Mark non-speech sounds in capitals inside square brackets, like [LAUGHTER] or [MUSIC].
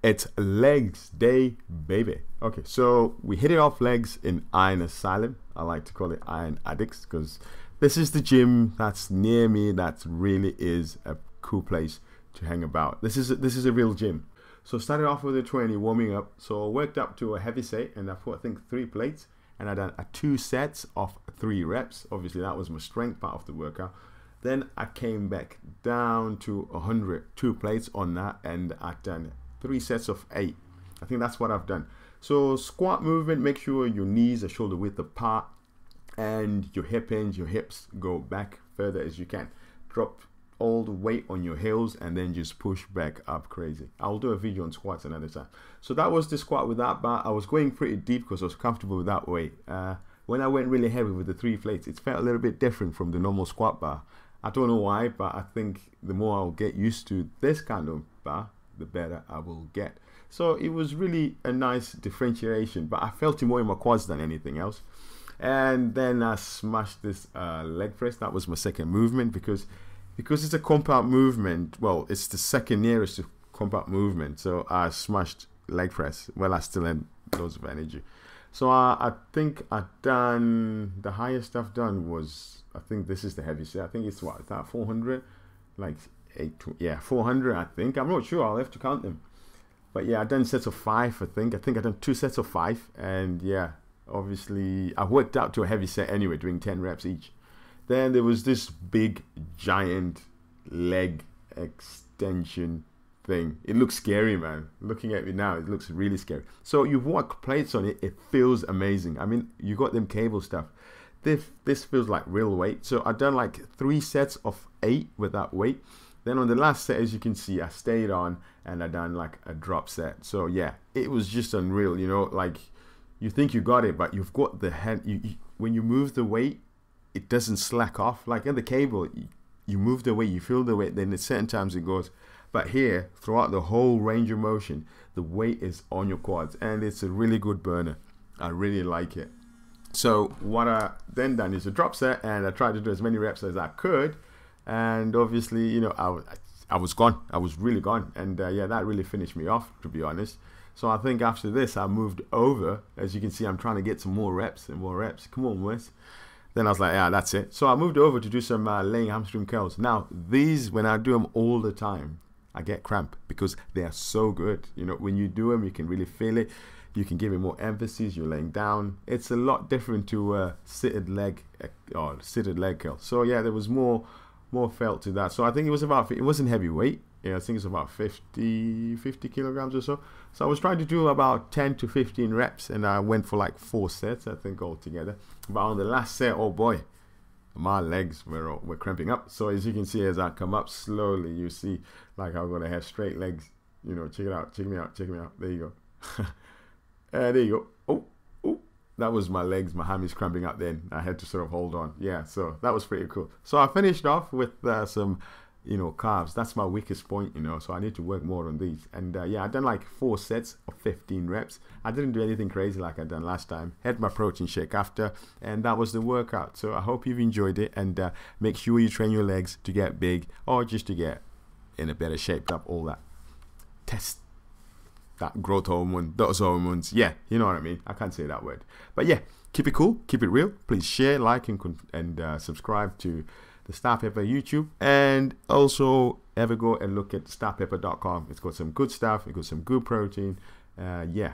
It's legs day, baby. Okay, so we hit it off legs in Iron Asylum. I like to call it Iron Addicts because this is the gym that's near me. That really is a cool place to hang about. This is a, this is a real gym. So started off with a 20 warming up. So I worked up to a heavy set and I put I think three plates and I done a uh, two sets of three reps. Obviously that was my strength part of the workout. Then I came back down to 100, two plates on that and I done three sets of eight. I think that's what I've done. So squat movement, make sure your knees are shoulder width apart and your hip hinge, your hips go back further as you can. Drop all the weight on your heels and then just push back up crazy. I'll do a video on squats another time. So that was the squat with that bar. I was going pretty deep because I was comfortable with that weight. Uh, when I went really heavy with the three plates, it felt a little bit different from the normal squat bar. I don't know why, but I think the more I'll get used to this kind of bar, the better I will get. So it was really a nice differentiation, but I felt it more in my quads than anything else. And then I smashed this uh, leg press. That was my second movement because because it's a compound movement. Well, it's the second nearest to compound movement. So I smashed leg press. Well, I still had loads of energy. So I, I think I done the highest I've done was I think this is the heaviest. I think it's what that 400, like eight, yeah, 400, I think. I'm not sure. I'll have to count them. But yeah, I done sets of five, I think. I think I done two sets of five. And yeah, obviously, I worked out to a heavy set anyway, doing 10 reps each. Then there was this big, giant leg extension thing. It looks scary, man. Looking at me now, it looks really scary. So you walk plates on it, it feels amazing. I mean, you got them cable stuff. This, this feels like real weight. So i done like three sets of eight with that weight. Then on the last set, as you can see, I stayed on and I done like a drop set. So yeah, it was just unreal, you know, like you think you got it, but you've got the hand, you, you, when you move the weight, it doesn't slack off. Like in the cable, you, you move the weight, you feel the weight, then at certain times it goes. But here, throughout the whole range of motion, the weight is on your quads and it's a really good burner. I really like it. So what I then done is a drop set and I tried to do as many reps as I could and obviously, you know, I, I was gone. I was really gone, and uh, yeah, that really finished me off, to be honest. So I think after this, I moved over. As you can see, I'm trying to get some more reps and more reps. Come on, Wes. Then I was like, yeah, that's it. So I moved over to do some uh, laying hamstring curls. Now these, when I do them all the time, I get cramp because they are so good. You know, when you do them, you can really feel it. You can give it more emphasis. You're laying down. It's a lot different to uh, seated leg uh, or seated leg curl. So yeah, there was more more felt to that. So I think it was about, it wasn't heavyweight. Yeah, I think it's about 50, 50 kilograms or so. So I was trying to do about 10 to 15 reps and I went for like four sets, I think, altogether. But on the last set, oh boy, my legs were, were cramping up. So as you can see, as I come up slowly, you see like I'm going to have straight legs. You know, check it out, check me out, check me out. There you go. [LAUGHS] uh, there you go. Oh, that was my legs, my hammies cramping up then. I had to sort of hold on. Yeah, so that was pretty cool. So I finished off with uh, some, you know, calves. That's my weakest point, you know, so I need to work more on these. And uh, yeah, i done like four sets of 15 reps. I didn't do anything crazy like i done last time. Had my protein shake after, and that was the workout. So I hope you've enjoyed it, and uh, make sure you train your legs to get big or just to get in a better shape, up all that. Test that growth hormone, those hormones. Yeah, you know what I mean. I can't say that word. But yeah, keep it cool, keep it real. Please share, like, and and uh, subscribe to the Star Pepper YouTube. And also ever go and look at starpepper.com. It's got some good stuff. It has got some good protein. Uh, yeah.